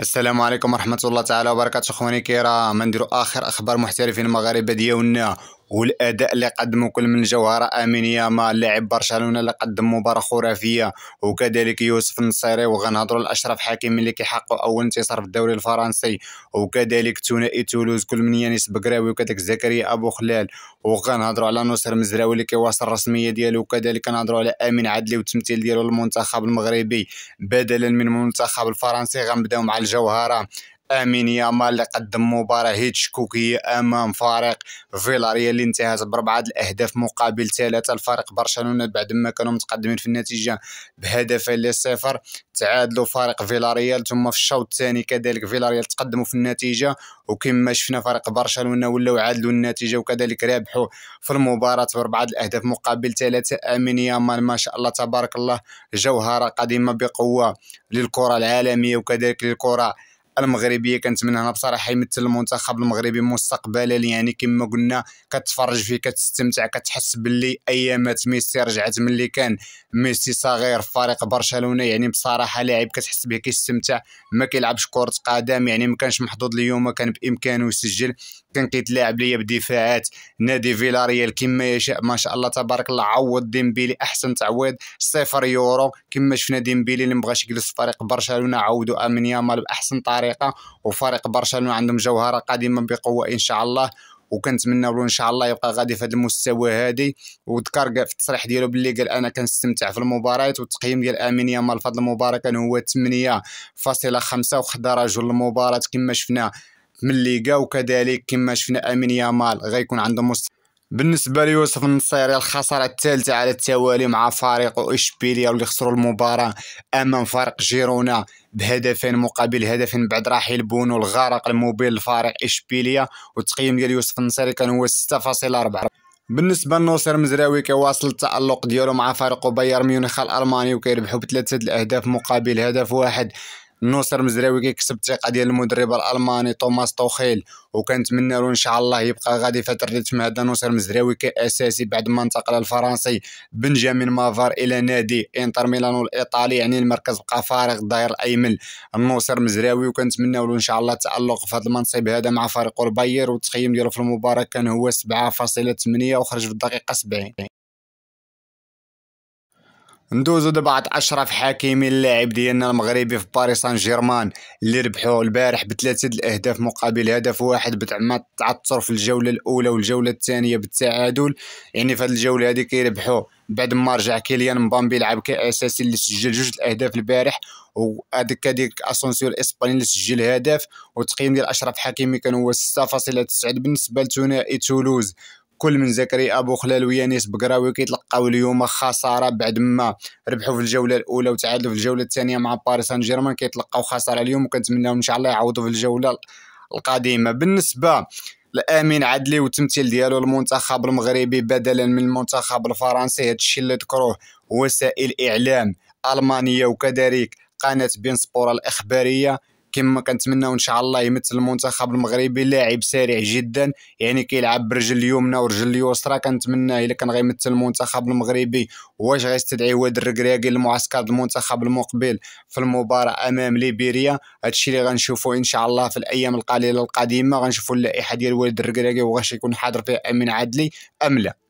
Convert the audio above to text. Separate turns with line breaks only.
السلام عليكم ورحمه الله تعالى وبركاته اخواني الكرام نديروا اخر اخبار محترفين المغاربه ديالنا والاداء اللي قدمه كل من جوهره امين ياما لاعب برشلونه اللي قدم مباراه خرافيه وكذلك يوسف النصيري وغنهضروا لاشرف حكيمي اللي كيحققوا اول انتصار في الدوري الفرنسي وكذلك ثنائي تولوز كل من يانس بكراوي وكذلك زكريا ابو خلال وغنهضروا على نصر مزراوي اللي كيواصل الرسميه ديالو وكذلك نهضروا على امين عدلي والتمثيل ديالو للمنتخب المغربي بدلا من المنتخب الفرنسي غنبداو مع الجوهره امين يامال اللي قدم مباراه هيتشكوكيه امام فريق فيلاريا اللي انتهت باربعه الاهداف مقابل ثلاثه الفريق برشلونه بعد ما كانوا متقدمين في النتيجه بهدف لصفر تعادلوا فريق فيلاريال ثم في الشوط الثاني كذلك فيلاريال تقدموا في النتيجه وكما شفنا فريق برشلونه ولاو عادلوا النتيجه وكذلك رابحوا في المباراه باربعه الاهداف مقابل ثلاثه امين يامال ما شاء الله تبارك الله جوهره قديمه بقوه للكره العالميه وكذلك للكره المغربيه كنتمنى هنا بصراحه يمثل المنتخب المغربي مستقبلا يعني كما قلنا كتفرج فيه كتستمتع كتحس باللي ايامات ميسي رجعت من اللي كان ميسي صغير في فريق برشلونه يعني بصراحه لاعب كتحس به كيستمتع ما كيلعبش كره قدم يعني ما كانش محظوظ اليوم كان بامكانه يسجل كان كيتلاعب ليا بدفاعات نادي فيلاريال كما يشاء ما شاء الله تبارك الله عوض ديمبيلي احسن تعويض صفر يورو كما شفنا ديمبيلي اللي مبغاش يجلس في فريق برشلونه عوضوا امين يامال باحسن طريقه الطريقه وفريق برشلونه عندهم جوهره قادمه بقوه ان شاء الله وكنتمنى له ان شاء الله يبقى غادي في هذا المستوى هادي وذكر في التصريح ديالو باللي قال انا كنستمتع في المباريات والتقييم ديال امين يامال في هذه المباراه كان هو 8.5 وخد رجل المباراه كما شفنا من الليغا وكذلك كما شفنا امين يامال غيكون عنده مستوى بالنسبه ليوسف النصيري الخساره الثالثه على التوالي مع فريق اشبيليا واللي خسروا المباراه امام فريق جيرونا بهدفين مقابل هدف بعد رحيل بونو الغرق الموبيل لفريق اشبيليا والتقييم ديال يوسف النصيري كان هو 6.4 بالنسبه لنوصير مزراوي كيواصل التالق ديالو مع فريق بايرن ميونخ الالماني وكيربحو بثلاثه الاهداف مقابل هدف واحد نوصر مزراوي كيكسب الثقه ديال المدرب الالماني توماس توخيل وكنتمنى له ان شاء الله يبقى غادي فتره هذا هذا نوصر مزراوي كاساسي بعد ما انتقل الفرنسي بنجامين مافار الى نادي انتر ميلانو الايطالي يعني المركز بقى فارغ الدائر الايمن النوصر مزراوي وكنتمنى له ان شاء الله التالق في هذا المنصب هذا مع فريق الباير والتقييم ديالو في المباراه كان هو 7.8 وخرج في الدقيقه 70 ندوزو دابا عند اشرف حكيمي اللاعب ديالنا المغربي في باريس سان جيرمان اللي ربحوا البارح بثلاثه الاهداف مقابل هدف واحد بتعمى التعثر في الجوله الاولى والجوله الثانيه بالتعادل يعني في هذه الجوله هذه كيربحوا بعد ما رجع كيليان مبامبي لعب كاساسي اللي سجل جوج الاهداف البارح وهذيك هذيك اسونسيو الاسباني اللي سجل هدف والتقييم ديال اشرف حكيمي كان هو 6.9 بالنسبه لثنائي تولوز كل من زكري ابو خلال ويانيس بقراوي كيتلقاو اليوم خساره بعد ما ربحوا في الجوله الاولى وتعادلوا في الجوله الثانيه مع باريس سان جيرمان كيتلقاو خساره اليوم وكنتمنوا ان شاء الله يعوضوا في الجوله القادمه بالنسبه لامين عدلي والتمثيل ديالو المنتخب المغربي بدلا من المنتخب الفرنسي هذا الشيء اللي ذكروه وسائل اعلام المانيه وكذلك قناه بين سبور الاخباريه كما كنتمناو ان شاء الله يمثل المنتخب المغربي لاعب سريع جدا يعني كيلعب برجل اليمنى ورجل اليسرى كنتمناه الا كان غيمثل المنتخب المغربي واش غيستدعي واد الركراكي لمعسكر المنتخب المقبل في المباراه امام ليبيريا هادشي اللي غنشوفو ان شاء الله في الايام القليله القادمه غنشوفو اللائحه ديال واد الركراكي واش يكون حاضر فيها امين عدلي ام لا